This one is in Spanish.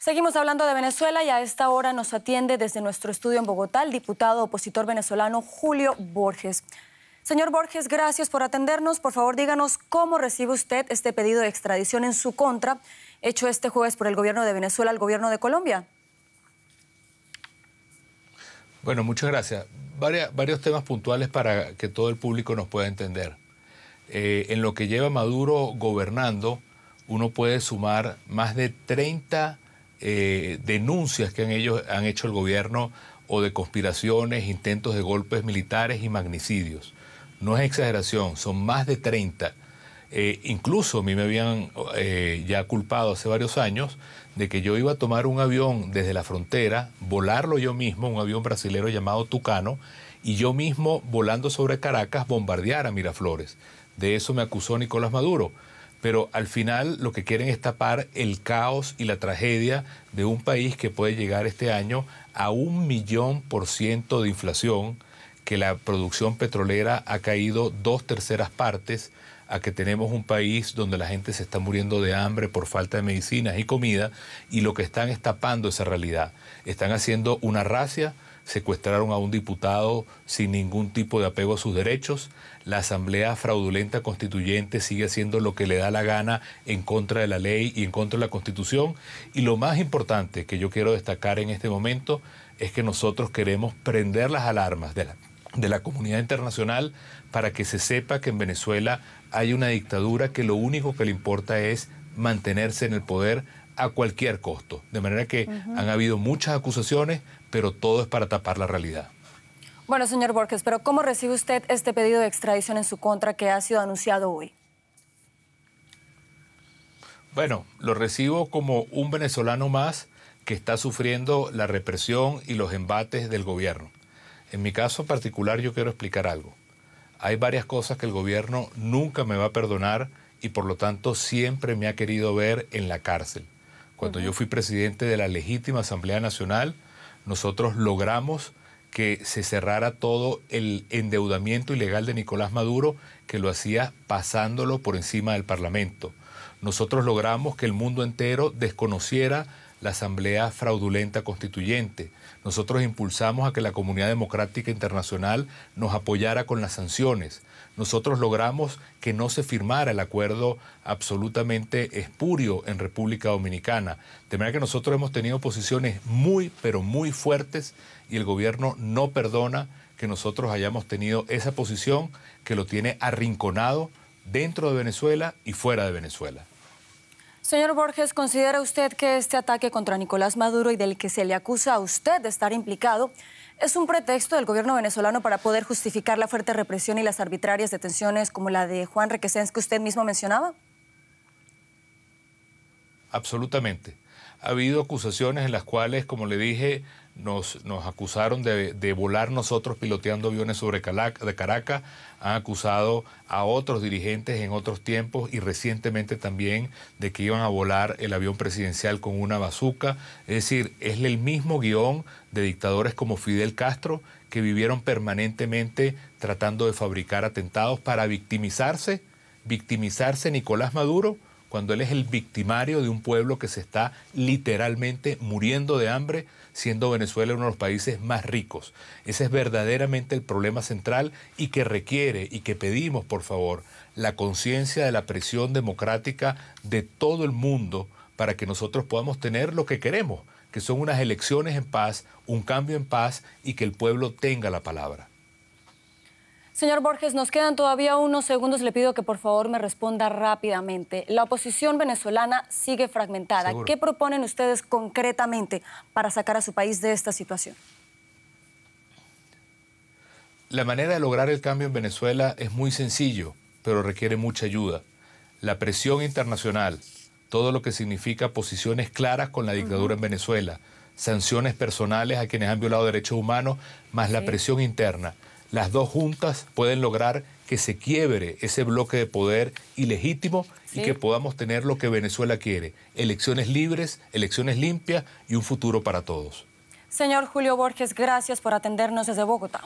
Seguimos hablando de Venezuela y a esta hora nos atiende desde nuestro estudio en Bogotá el diputado opositor venezolano Julio Borges. Señor Borges, gracias por atendernos. Por favor, díganos cómo recibe usted este pedido de extradición en su contra, hecho este jueves por el gobierno de Venezuela al gobierno de Colombia. Bueno, muchas gracias. varios temas puntuales para que todo el público nos pueda entender. Eh, en lo que lleva Maduro gobernando, uno puede sumar más de 30 eh, denuncias que han, ellos, han hecho el gobierno o de conspiraciones, intentos de golpes militares y magnicidios. No es exageración, son más de 30. Eh, incluso a mí me habían eh, ya culpado hace varios años de que yo iba a tomar un avión desde la frontera, volarlo yo mismo, un avión brasilero llamado Tucano, y yo mismo volando sobre Caracas bombardear a Miraflores. De eso me acusó Nicolás Maduro pero al final lo que quieren es tapar el caos y la tragedia de un país que puede llegar este año a un millón por ciento de inflación, que la producción petrolera ha caído dos terceras partes, a que tenemos un país donde la gente se está muriendo de hambre por falta de medicinas y comida, y lo que están es tapando esa realidad. Están haciendo una racia secuestraron a un diputado sin ningún tipo de apego a sus derechos, la Asamblea Fraudulenta Constituyente sigue haciendo lo que le da la gana en contra de la ley y en contra de la Constitución, y lo más importante que yo quiero destacar en este momento es que nosotros queremos prender las alarmas de la, comunidad internacional para que se sepa que en Venezuela hay una dictadura que lo único que le importa es mantenerse en el poder a cualquier costo. De manera que han habido muchas acusaciones, pero todo es para tapar la realidad. Bueno, señor Borges, pero ¿cómo recibe usted este pedido de extradición en su contra que ha sido anunciado hoy? Bueno, lo recibo como un venezolano más que está sufriendo la represión y los embates del gobierno. En mi caso particular yo quiero explicar algo. Hay varias cosas que el gobierno nunca me va a perdonar y por lo tanto siempre me ha querido ver en la cárcel. Cuando yo fui presidente de la legítima Asamblea Nacional, nosotros logramos que se cerrara todo el endeudamiento ilegal de Nicolás Maduro, que lo hacía pasándolo por encima del Parlamento. Nosotros logramos que el mundo entero desconociera la Asamblea Fraudulenta Constituyente. Nosotros impulsamos a que la comunidad democrática internacional nos apoyara con las sanciones. Nosotros logramos que no se firmara el acuerdo absolutamente espurio en República Dominicana. De manera que nosotros hemos tenido posiciones muy, pero muy fuertes y el gobierno no perdona que nosotros hayamos tenido esa posición que lo tiene arrinconado dentro de Venezuela y fuera de Venezuela. Señor Borges, ¿considera usted que este ataque contra Nicolás Maduro y del que se le acusa a usted de estar implicado es un pretexto del gobierno venezolano para poder justificar la fuerte represión y las arbitrarias detenciones como la de Juan Requesens que usted mismo mencionaba? Absolutamente. Ha habido acusaciones en las cuales, como le dije, nos, acusaron de, volar nosotros piloteando aviones sobre Caracas, han acusado a otros dirigentes en otros tiempos y recientemente también de que iban a volar el avión presidencial con una bazuca. Es decir, es el mismo guión de dictadores como Fidel Castro que vivieron permanentemente tratando de fabricar atentados para victimizarse, victimizarse Nicolás Maduro cuando él es el victimario de un pueblo que se está literalmente muriendo de hambre, siendo Venezuela uno de los países más ricos. Ese es verdaderamente el problema central y que requiere y que pedimos, por favor, la conciencia de la presión democrática de todo el mundo para que nosotros podamos tener lo que queremos, que son unas elecciones en paz, un cambio en paz y que el pueblo tenga la palabra. Señor Borges, nos quedan todavía unos segundos. Le pido que por favor me responda rápidamente. La oposición venezolana sigue fragmentada. ¿Qué proponen ustedes concretamente para sacar a su país de esta situación? La manera de lograr el cambio en Venezuela es muy sencillo, pero requiere mucha ayuda. La presión internacional, todo lo que significa posiciones claras con la dictadura en Venezuela, sanciones personales a quienes han violado derechos humanos, más la presión interna las dos juntas pueden lograr que se quiebre ese bloque de poder ilegítimo y que podamos tener lo que Venezuela quiere, elecciones libres, elecciones limpias y un futuro para todos. Señor Julio Borges, gracias por atendernos desde Bogotá.